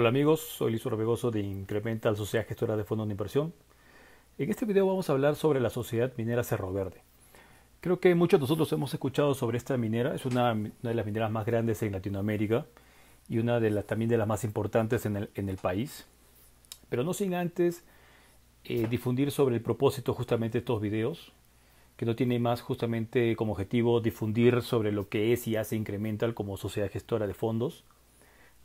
Hola amigos, soy Luis Orbegoso de Incremental Sociedad Gestora de Fondos de Inversión. En este video vamos a hablar sobre la Sociedad Minera Cerro Verde. Creo que muchos de nosotros hemos escuchado sobre esta minera, es una, de las mineras más grandes en Latinoamérica y una de las también de las más importantes en el, país. Pero no sin antes eh, difundir sobre el propósito justamente de estos videos, que no tiene más justamente como objetivo difundir sobre lo que es y hace Incremental como sociedad gestora de fondos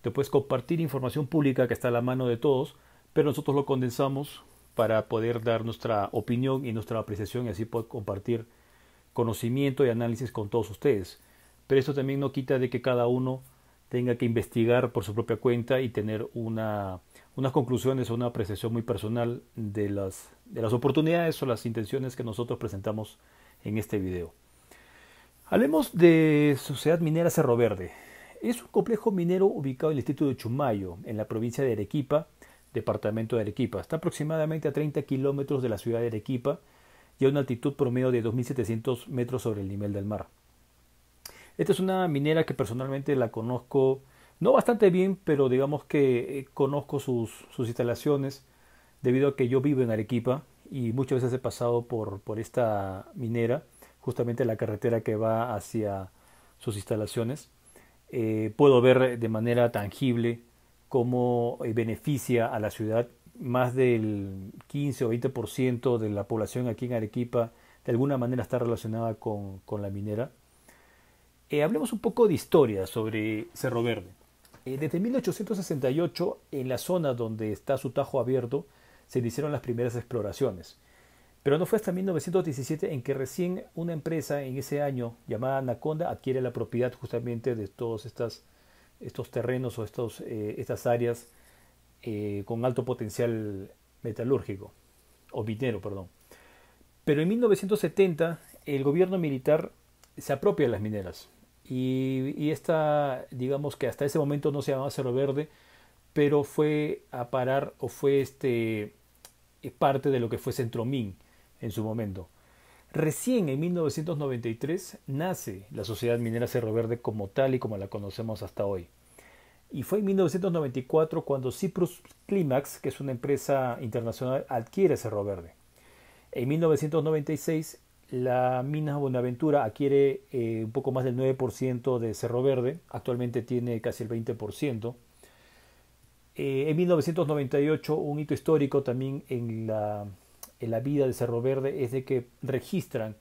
te puedes compartir información pública que está a la mano de todos, pero nosotros lo condensamos para poder dar nuestra opinión y nuestra apreciación y así poder compartir conocimiento y análisis con todos ustedes. Pero esto también no quita de que cada uno tenga que investigar por su propia cuenta y tener una, unas conclusiones o una apreciación muy personal de las, de las oportunidades o las intenciones que nosotros presentamos en este video. Hablemos de Sociedad Minera Cerro Verde. Es un complejo minero ubicado en el distrito de Chumayo, en la provincia de Arequipa, departamento de Arequipa. Está aproximadamente a 30 kilómetros de la ciudad de Arequipa y a una altitud promedio de 2.700 metros sobre el nivel del mar. Esta es una minera que personalmente la conozco, no bastante bien, pero digamos que eh, conozco sus, sus instalaciones debido a que yo vivo en Arequipa y muchas veces he pasado por, por esta minera, justamente la carretera que va hacia sus instalaciones. Eh, puedo ver de manera tangible cómo eh, beneficia a la ciudad. Más del 15 o 20% de la población aquí en Arequipa de alguna manera está relacionada con, la minera. Eh, hablemos un poco de historia sobre Cerro Verde. desde 1868, en la zona donde está su tajo abierto, se hicieron las primeras exploraciones. Pero no fue hasta 1917 en que recién una empresa en ese año llamada Anaconda adquiere la propiedad justamente de todos estas, estos terrenos o estos, eh, estas áreas eh, con alto potencial metalúrgico o minero, perdón. Pero en 1970 el gobierno militar se apropia de las mineras y, esta, digamos que hasta ese momento no se llamaba Cerro Verde, pero fue a parar o fue este, eh, parte de lo que fue Centromín en su momento. Recién en 1993 nace la Sociedad Minera Cerro Verde como tal y como la conocemos hasta hoy. Y fue en 1994 cuando Cyprus Climax, que es una empresa internacional, adquiere Cerro Verde. En 1996 la mina Buenaventura adquiere eh, un poco más del 9% de Cerro Verde, actualmente tiene casi el 20%. Eh, en 1998 un hito histórico también en la la vida de Cerro Verde es de que registran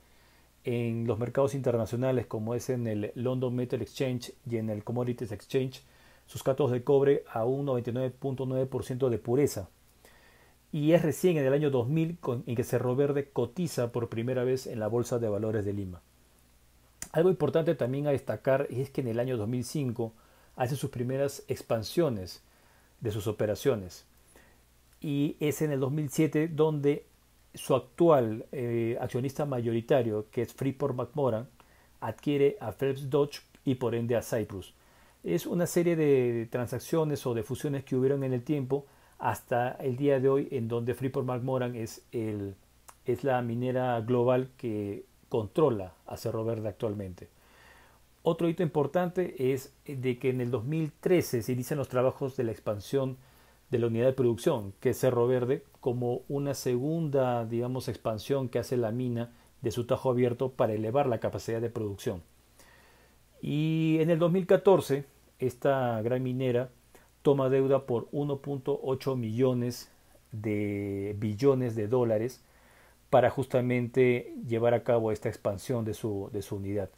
en los mercados internacionales como es en el London Metal Exchange y en el Commodities Exchange sus cátodos de cobre a un 99.9% de pureza. Y es recién en el año 2000 en que Cerro Verde cotiza por primera vez en la Bolsa de Valores de Lima. Algo importante también a destacar es que en el año 2005 hace sus primeras expansiones de sus operaciones. Y es en el 2007 donde su actual eh, accionista mayoritario, que es Freeport McMoran, adquiere a Phelps Dodge y por ende a Cyprus. Es una serie de transacciones o de fusiones que hubieron en el tiempo hasta el día de hoy en donde Freeport McMoran es, es la minera global que controla a Cerro Verde actualmente. Otro hito importante es de que en el 2013 se inician los trabajos de la expansión de la unidad de producción, que es Cerro Verde, como una segunda, digamos, expansión que hace la mina de su tajo abierto para elevar la capacidad de producción. Y en el 2014, esta gran minera toma deuda por 1.8 millones de billones de dólares para justamente llevar a cabo esta expansión de su, de su unidad.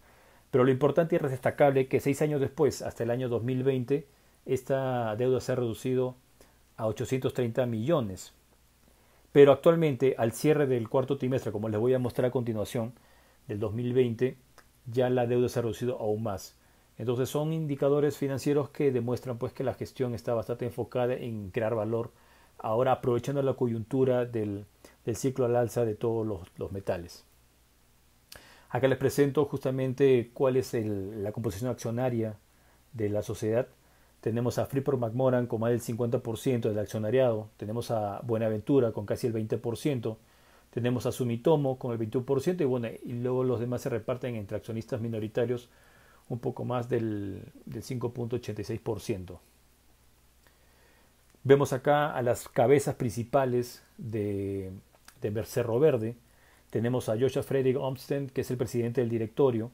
Pero lo importante y destacable es que seis años después, hasta el año 2020, esta deuda se ha reducido a 830 millones. Pero actualmente, al cierre del cuarto trimestre, como les voy a mostrar a continuación, del 2020, ya la deuda se ha reducido aún más. Entonces son indicadores financieros que demuestran pues que la gestión está bastante enfocada en crear valor, ahora aprovechando la coyuntura del, ciclo al alza de todos los, metales. Acá les presento justamente cuál es la composición accionaria de la sociedad. Tenemos a Freeport McMoran con más del 50% del accionariado. Tenemos a Buenaventura con casi el 20%. Tenemos a Sumitomo con el 21%. Y bueno, y luego los demás se reparten entre accionistas minoritarios un poco más del, 5.86%. Vemos acá a las cabezas principales de, de Cerro Verde. Tenemos a Joshua Frederick Olmsted, que es el presidente del directorio.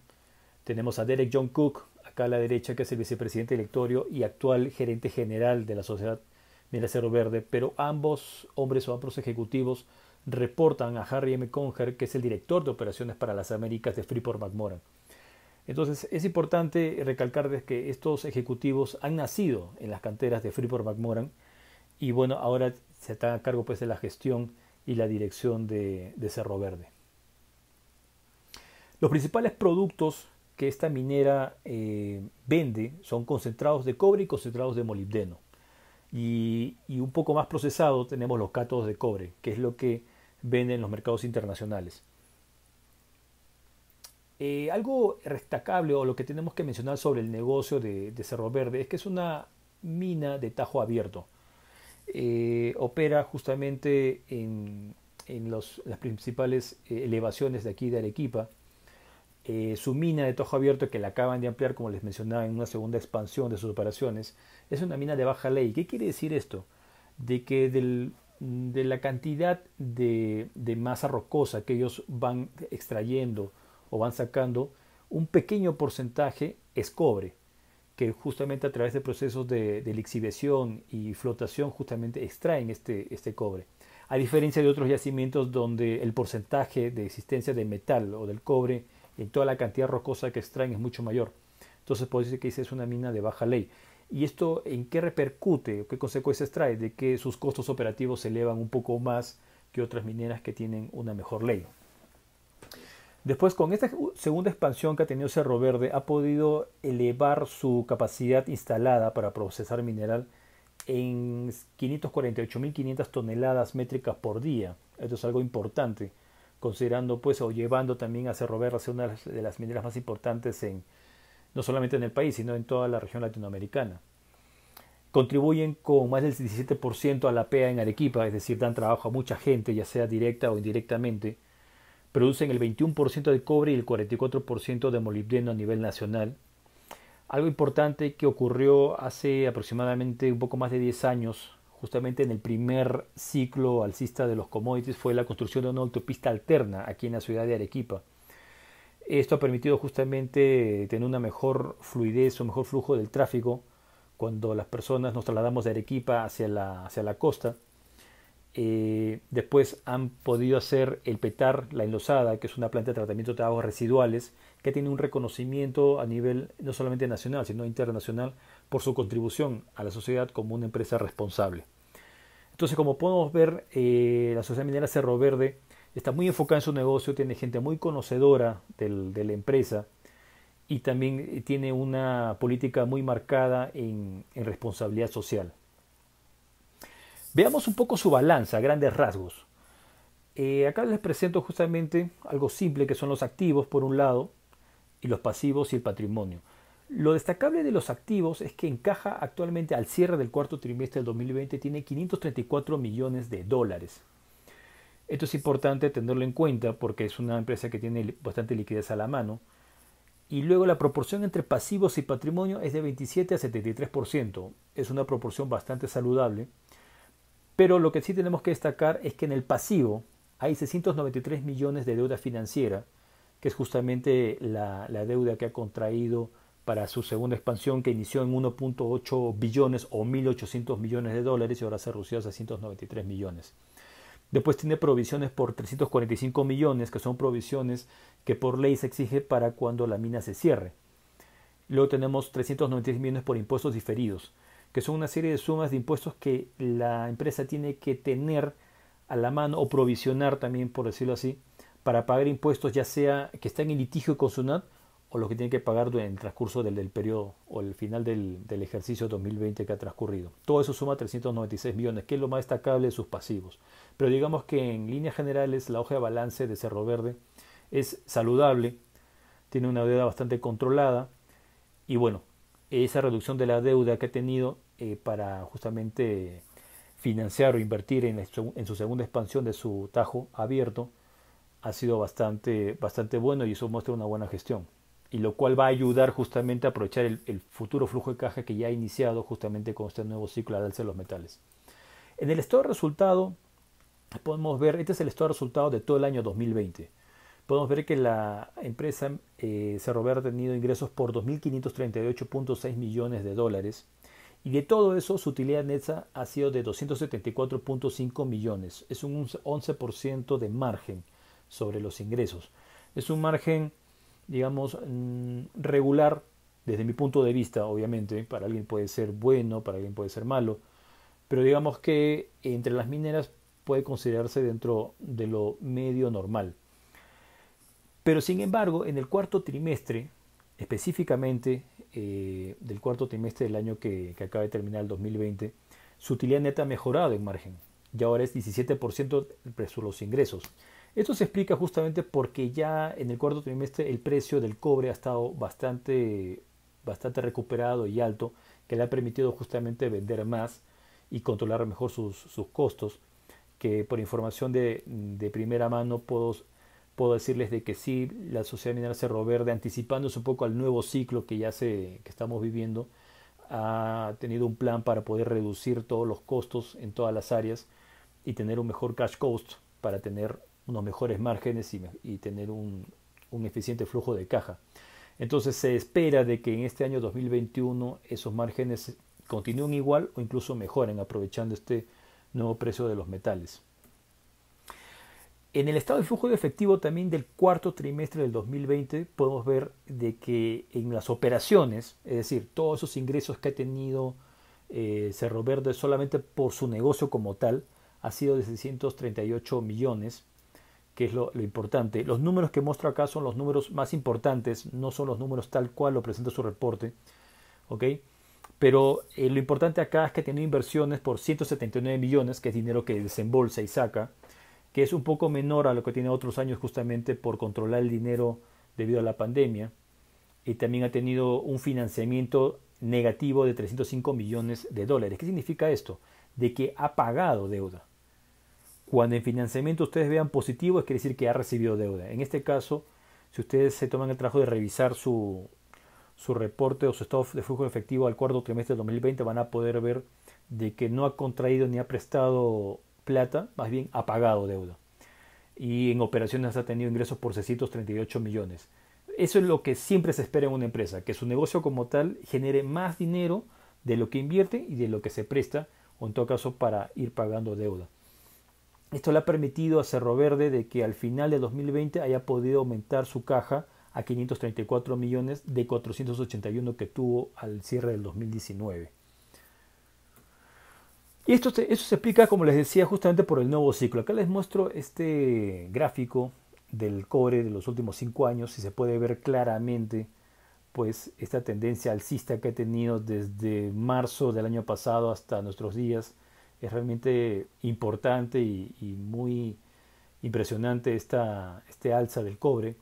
Tenemos a Derek John Cook, acá a la derecha, que es el vicepresidente electorio y actual gerente general de la sociedad Mira Cerro Verde, pero ambos hombres o ambos ejecutivos reportan a Harry M. Conger, que es el director de operaciones para las Américas de Freeport McMoran. Entonces, es importante recalcar que estos ejecutivos han nacido en las canteras de Freeport McMoran y bueno, ahora se están a cargo pues de la gestión y la dirección de Cerro Verde. Los principales productos que esta minera eh, vende son concentrados de cobre y concentrados de molibdeno. Y, un poco más procesado tenemos los cátodos de cobre, que es lo que venden en los mercados internacionales. Eh, algo destacable o lo que tenemos que mencionar sobre el negocio de, Cerro Verde es que es una mina de tajo abierto. Eh, opera justamente en, en las principales elevaciones de aquí de Arequipa eh, su mina de Tojo Abierto, que la acaban de ampliar, como les mencionaba, en una segunda expansión de sus operaciones, es una mina de baja ley. ¿Qué quiere decir esto? De que de la cantidad de, masa rocosa que ellos van extrayendo o van sacando, un pequeño porcentaje es cobre, que justamente a través de procesos de, de y flotación justamente extraen este, este cobre a diferencia de otros yacimientos donde el porcentaje de existencia de metal o del cobre y toda la cantidad rocosa que extraen es mucho mayor. Entonces puede decir que esa es una mina de baja ley. ¿Y esto en qué repercute? ¿Qué consecuencias trae? De que sus costos operativos se elevan un poco más que otras mineras que tienen una mejor ley. Después, con esta segunda expansión que ha tenido Cerro Verde, ha podido elevar su capacidad instalada para procesar mineral en 548.500 toneladas métricas por día. Esto es algo importante considerando pues o llevando también a Cerro Verde una de las mineras más importantes en, no solamente en el país, sino en toda la región latinoamericana. Contribuyen con más del 17% a la PEA en Arequipa, es decir, dan trabajo a mucha gente, ya sea directa o indirectamente. Producen el 21% de cobre y el 44% de molibdeno a nivel nacional. Algo importante que ocurrió hace aproximadamente un poco más de 10 años, justamente en el primer ciclo alcista de los commodities fue la construcción de una autopista alterna aquí en la ciudad de Arequipa. Esto ha permitido justamente tener una mejor fluidez, un mejor flujo del tráfico cuando las personas nos trasladamos de Arequipa hacia la, hacia la costa. Eh, después han podido hacer el PETAR, la enlosada, que es una planta de tratamiento de aguas residuales, que tiene un reconocimiento a nivel no solamente nacional, sino internacional, por su contribución a la sociedad como una empresa responsable. Entonces, como podemos ver, eh, la Sociedad Minera Cerro Verde está muy enfocada en su negocio, tiene gente muy conocedora de la empresa y también eh, tiene una política muy marcada en, responsabilidad social. Veamos un poco su balanza grandes rasgos. Eh, acá les presento justamente algo simple que son los activos por un lado y los pasivos y el patrimonio. Lo destacable de los activos es que encaja actualmente al cierre del cuarto trimestre del 2020 tiene 534 millones de dólares. Esto es importante tenerlo en cuenta porque es una empresa que tiene bastante liquidez a la mano. Y luego la proporción entre pasivos y patrimonio es de 27 a 73%. Es una proporción bastante saludable. Pero lo que sí tenemos que destacar es que en el pasivo hay 693 millones de deuda financiera, que es justamente la, la deuda que ha contraído para su segunda expansión que inició en 1.8 billones o 1.800 millones de dólares y ahora se ha a 693 millones. Después tiene provisiones por 345 millones, que son provisiones que por ley se exige para cuando la mina se cierre. Luego tenemos 396 millones por impuestos diferidos, que son una serie de sumas de impuestos que la empresa tiene que tener a la mano o provisionar también, por decirlo así, para pagar impuestos ya sea que están en litigio con SUNAT o lo que tiene que pagar en el transcurso del, periodo o el final del, ejercicio 2020 que ha transcurrido. Todo eso suma 396 millones, que es lo más destacable de sus pasivos. Pero digamos que en líneas generales la hoja de balance de Cerro Verde es saludable, tiene una deuda bastante controlada y bueno, esa reducción de la deuda que ha tenido eh, para justamente financiar o invertir en, su, en su segunda expansión de su tajo abierto ha sido bastante, bastante bueno y eso muestra una buena gestión y lo cual va a ayudar justamente a aprovechar el, futuro flujo de caja que ya ha iniciado justamente con este nuevo ciclo de alza de los metales. En el estado de resultado, podemos ver, este es el estado de resultado de todo el año 2020. Podemos ver que la empresa eh, Cerro Verde ha tenido ingresos por 2.538.6 millones de dólares y de todo eso su utilidad neta ha sido de 274.5 millones. Es un 11% de margen sobre los ingresos. Es un margen digamos, mm, regular, desde mi punto de vista, obviamente, para alguien puede ser bueno, para alguien puede ser malo, pero digamos que entre las mineras puede considerarse dentro de lo medio normal. Pero sin embargo, en el cuarto trimestre, específicamente eh, del cuarto trimestre del año que, que, acaba de terminar el 2020, su utilidad neta ha mejorado en margen y ahora es 17% sobre los ingresos. Esto se explica justamente porque ya en el cuarto trimestre el precio del cobre ha estado bastante, bastante recuperado y alto, que le ha permitido justamente vender más y controlar mejor sus, costos, que por información de, primera mano puedo, puedo, decirles de que sí, la sociedad minera Cerro Verde, anticipándose un poco al nuevo ciclo que ya se, que estamos viviendo, ha tenido un plan para poder reducir todos los costos en todas las áreas y tener un mejor cash cost para tener unos mejores márgenes y, tener un, eficiente flujo de caja. Entonces se espera de que en este año 2021 esos márgenes continúen igual o incluso mejoren aprovechando este nuevo precio de los metales. En el estado de flujo de efectivo también del cuarto trimestre del 2020 podemos ver de que en las operaciones, es decir, todos esos ingresos que ha tenido eh, Cerro Verde solamente por su negocio como tal, ha sido de 638 millones que es lo, importante. Los números que muestro acá son los números más importantes, no son los números tal cual lo presenta su reporte. Pero eh, lo importante acá es que tiene inversiones por 179 millones, que es dinero que desembolsa y saca, que es un poco menor a lo que tiene otros años justamente por controlar el dinero debido a la pandemia. Y también ha tenido un financiamiento negativo de 305 millones de dólares. ¿Qué significa esto? De que ha pagado deuda. Cuando en financiamiento ustedes vean positivo, es quiere decir que ha recibido deuda. En este caso, si ustedes se toman el trabajo de revisar su, su reporte o su estado de flujo efectivo al cuarto trimestre de 2020, van a poder ver de que no ha contraído ni ha prestado plata, más bien ha pagado deuda. Y en operaciones ha tenido ingresos por 638 millones. Eso es lo que siempre se espera en una empresa, que su negocio como tal genere más dinero de lo que invierte y de lo que se presta, o en todo caso para ir pagando deuda. Esto le ha permitido a Cerro Verde de que al final de 2020 haya podido aumentar su caja a 534 millones de 481 que tuvo al cierre del 2019. Y esto, se explica, como les decía, justamente por el nuevo ciclo. Acá les muestro este gráfico del cobre de los últimos 5 años y se puede ver claramente pues esta tendencia alcista que ha tenido desde marzo del año pasado hasta nuestros días es realmente importante y, muy impresionante esta, este alza del cobre,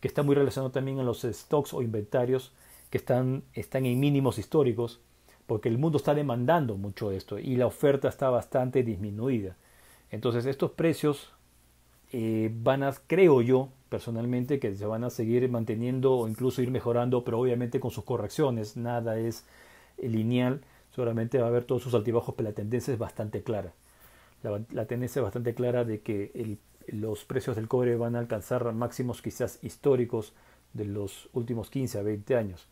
que está muy relacionado también a los stocks o inventarios que están, están en mínimos históricos, porque el mundo está demandando mucho esto y la oferta está bastante disminuida. Entonces estos precios eh, van a, creo yo personalmente, que se van a seguir manteniendo o incluso ir mejorando, pero obviamente con sus correcciones, nada es eh, lineal seguramente va a haber todos sus altibajos, pero la tendencia es bastante clara. La, tendencia es bastante clara de que los precios del cobre van a alcanzar máximos quizás históricos de los últimos 15 a 20 años.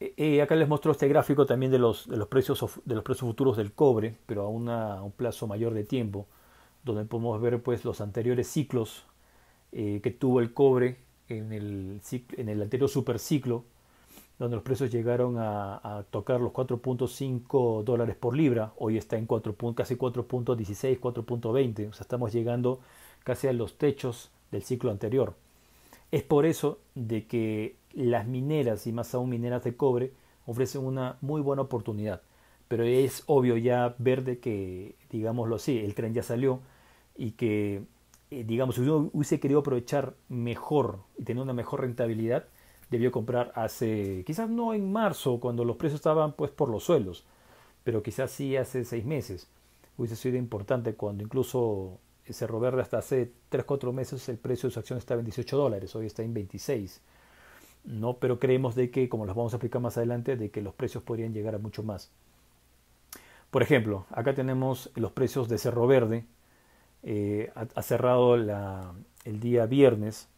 Eh, eh, acá les muestro este gráfico también de los, precios, de los precios futuros del cobre, pero a, un plazo mayor de tiempo, donde podemos ver pues, los anteriores ciclos eh, que tuvo el cobre en el, en el anterior superciclo donde los precios llegaron a, tocar los 4.5 dólares por libra, hoy está en 4, casi 4.16, 4.20, o sea, estamos llegando casi a los techos del ciclo anterior. Es por eso de que las mineras, y más aún mineras de cobre, ofrecen una muy buena oportunidad. Pero es obvio ya verde que, digámoslo así, el tren ya salió y que, eh, digamos, si uno hubiese querido aprovechar mejor y tener una mejor rentabilidad, debió comprar hace, quizás no en marzo, cuando los precios estaban pues por los suelos, pero quizás sí hace seis meses. Hubiese sido importante cuando incluso Cerro Verde hasta hace 3-4 meses el precio de su acción estaba en 18 dólares, hoy está en 26. ¿no? Pero creemos de que, como los vamos a explicar más adelante, de que los precios podrían llegar a mucho más. Por ejemplo, acá tenemos los precios de Cerro Verde. Eh, ha, cerrado el día viernes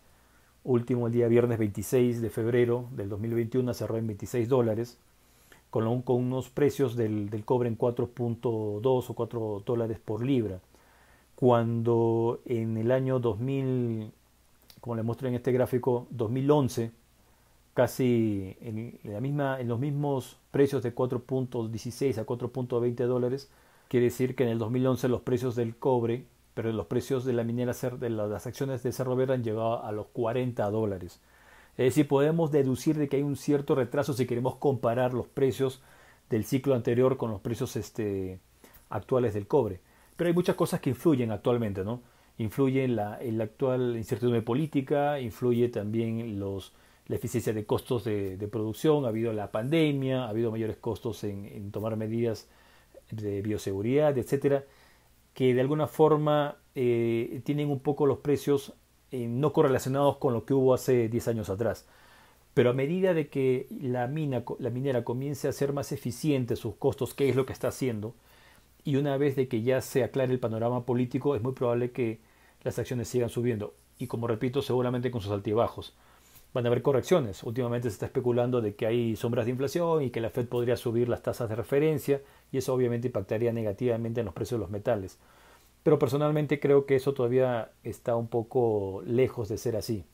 último el día viernes 26 de febrero del 2021 cerró en 26 dólares, con, unos precios del, cobre en 4.2 o 4 dólares por libra. Cuando en el año 2000, como le muestro en este gráfico, 2011, casi en, la misma, en los mismos precios de 4.16 a 4.20 dólares, quiere decir que en el 2011 los precios del cobre pero los precios de, la minera, de las acciones de Cerro Verde han llegado a los 40 dólares. Es decir, podemos deducir de que hay un cierto retraso si queremos comparar los precios del ciclo anterior con los precios este, actuales del cobre. Pero hay muchas cosas que influyen actualmente, ¿no? Influye la, actual incertidumbre política, influye también los, la eficiencia de costos de, producción, ha habido la pandemia, ha habido mayores costos en, en tomar medidas de bioseguridad, etcétera que de alguna forma eh, tienen un poco los precios eh, no correlacionados con lo que hubo hace 10 años atrás. Pero a medida de que la, mina, la minera comience a ser más eficiente sus costos, que es lo que está haciendo, y una vez de que ya se aclare el panorama político, es muy probable que las acciones sigan subiendo. Y como repito, seguramente con sus altibajos van a haber correcciones. Últimamente se está especulando de que hay sombras de inflación y que la Fed podría subir las tasas de referencia y eso obviamente impactaría negativamente en los precios de los metales. Pero personalmente creo que eso todavía está un poco lejos de ser así.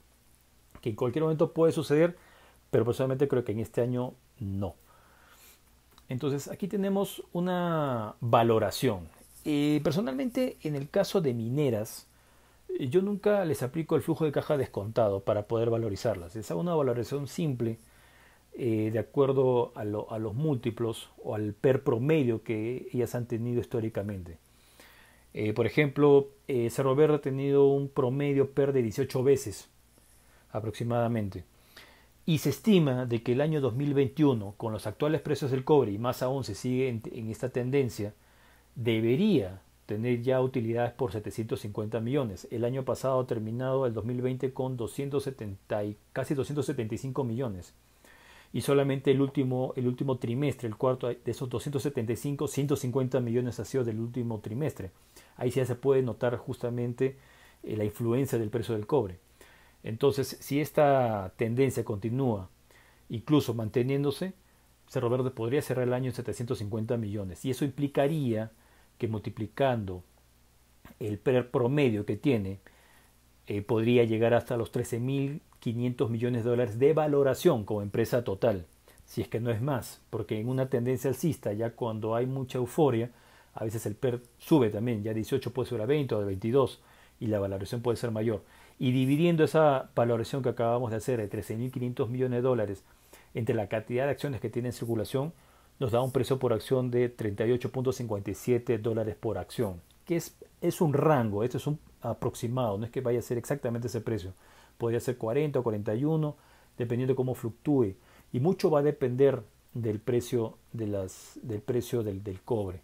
Que en cualquier momento puede suceder, pero personalmente creo que en este año no. Entonces aquí tenemos una valoración. Eh, personalmente en el caso de mineras, yo nunca les aplico el flujo de caja descontado para poder valorizarlas. Es una valoración simple eh, de acuerdo a, los múltiplos o al per promedio que ellas han tenido históricamente. Eh, por ejemplo, eh, Cerro Verde ha tenido un promedio per de 18 veces aproximadamente. Y se estima de que el año 2021, con los actuales precios del cobre y más aún se sigue en esta tendencia, debería tener ya utilidades por 750 millones. El año pasado ha terminado el 2020 con 270 y casi 275 millones. Y solamente el último, el último trimestre, el cuarto de esos 275, 150 millones ha sido del último trimestre. Ahí ya se puede notar justamente eh, la influencia del precio del cobre. Entonces, si esta tendencia continúa, incluso manteniéndose, Cerro Verde podría cerrar el año en 750 millones. Y eso implicaría que multiplicando el PER promedio que tiene, eh, podría llegar hasta los 13.500 millones de dólares de valoración como empresa total, si es que no es más, porque en una tendencia alcista, ya cuando hay mucha euforia, a veces el PER sube también, ya 18 puede subir a 20 o de 22 y la valoración puede ser mayor. Y dividiendo esa valoración que acabamos de hacer de 13.500 millones de dólares entre la cantidad de acciones que tiene en circulación, nos da un precio por acción de 38.57 dólares por acción, que es, un rango, esto es un aproximado, no es que vaya a ser exactamente ese precio, podría ser 40 o 41, dependiendo de cómo fluctúe, y mucho va a depender del precio, de las, del, precio del, cobre.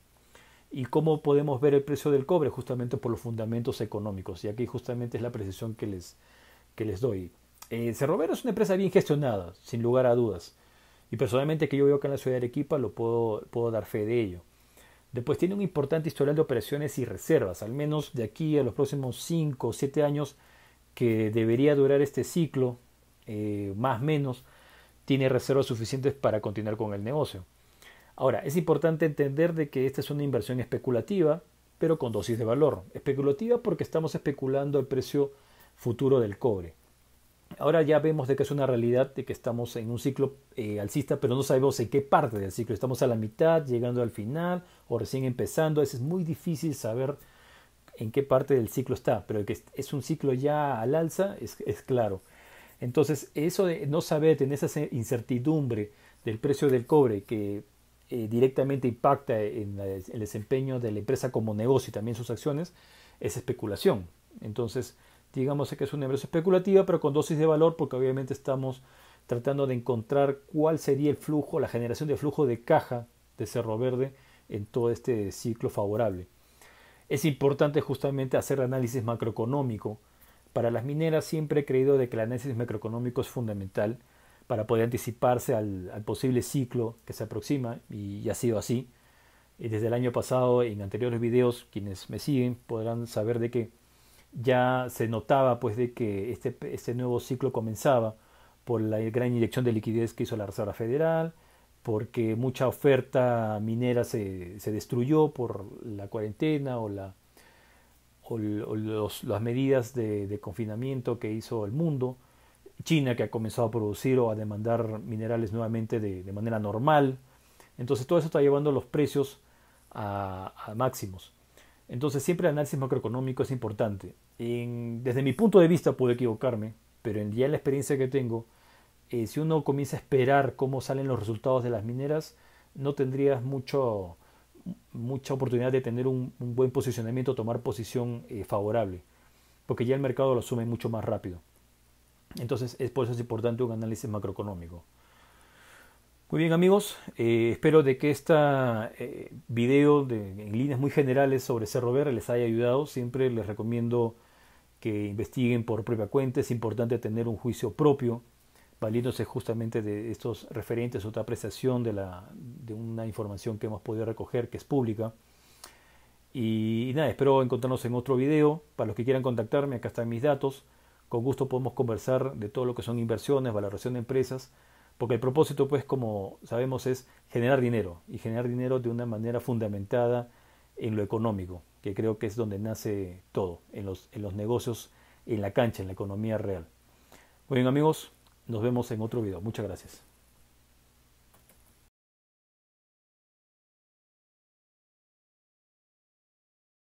¿Y cómo podemos ver el precio del cobre? Justamente por los fundamentos económicos, y aquí justamente es la precisión que les, que les doy. Eh, es una empresa bien gestionada, sin lugar a dudas. Y personalmente que yo veo acá en la ciudad de Arequipa lo puedo, dar fe de ello. Después tiene un importante historial de operaciones y reservas, al menos de aquí a los próximos 5 o 7 años que debería durar este ciclo, eh, más o menos, tiene reservas suficientes para continuar con el negocio. Ahora, es importante entender de que esta es una inversión especulativa, pero con dosis de valor. Especulativa porque estamos especulando el precio futuro del cobre. Ahora ya vemos de que es una realidad, de que estamos en un ciclo eh, alcista, pero no sabemos en qué parte del ciclo. Estamos a la mitad, llegando al final o recién empezando. Es muy difícil saber en qué parte del ciclo está, pero que es un ciclo ya al alza es, claro. Entonces, eso de no saber, tener esa incertidumbre del precio del cobre que eh, directamente impacta en el desempeño de la empresa como negocio y también sus acciones, es especulación. Entonces, digamos que es una inversión especulativa, pero con dosis de valor, porque obviamente estamos tratando de encontrar cuál sería el flujo, la generación de flujo de caja de Cerro Verde en todo este ciclo favorable. Es importante justamente hacer análisis macroeconómico. Para las mineras siempre he creído que el análisis macroeconómico es fundamental para poder anticiparse al, posible ciclo que se aproxima y, ha sido así. Desde el año pasado, en anteriores videos, quienes me siguen podrán saber de qué ya se notaba pues de que este, este, nuevo ciclo comenzaba por la gran inyección de liquidez que hizo la Reserva Federal, porque mucha oferta minera se, destruyó por la cuarentena o, la, las medidas de, confinamiento que hizo el mundo. China que ha comenzado a producir o a demandar minerales nuevamente de, manera normal. Entonces todo eso está llevando los precios a máximos. Entonces siempre el análisis macroeconómico es importante desde mi punto de vista puedo equivocarme, pero en la experiencia que tengo, eh, si uno comienza a esperar cómo salen los resultados de las mineras, no tendrías mucho, mucha oportunidad de tener un, buen posicionamiento, tomar posición eh, favorable, porque ya el mercado lo asume mucho más rápido. Entonces, es por eso es importante un análisis macroeconómico. Muy bien amigos, eh, espero de que este video en líneas muy generales sobre Cerro Verde les haya ayudado. Siempre les recomiendo que investiguen por propia cuenta, es importante tener un juicio propio, valiéndose justamente de estos referentes, otra apreciación de, la, de una información que hemos podido recoger, que es pública. Y, y, nada, espero encontrarnos en otro video. Para los que quieran contactarme, acá están mis datos. Con gusto podemos conversar de todo lo que son inversiones, valoración de empresas, porque el propósito, pues, como sabemos, es generar dinero y generar dinero de una manera fundamentada en lo económico que creo que es donde nace todo, en los, los negocios, en la cancha, en la economía real. Muy bien amigos, nos vemos en otro video. Muchas gracias.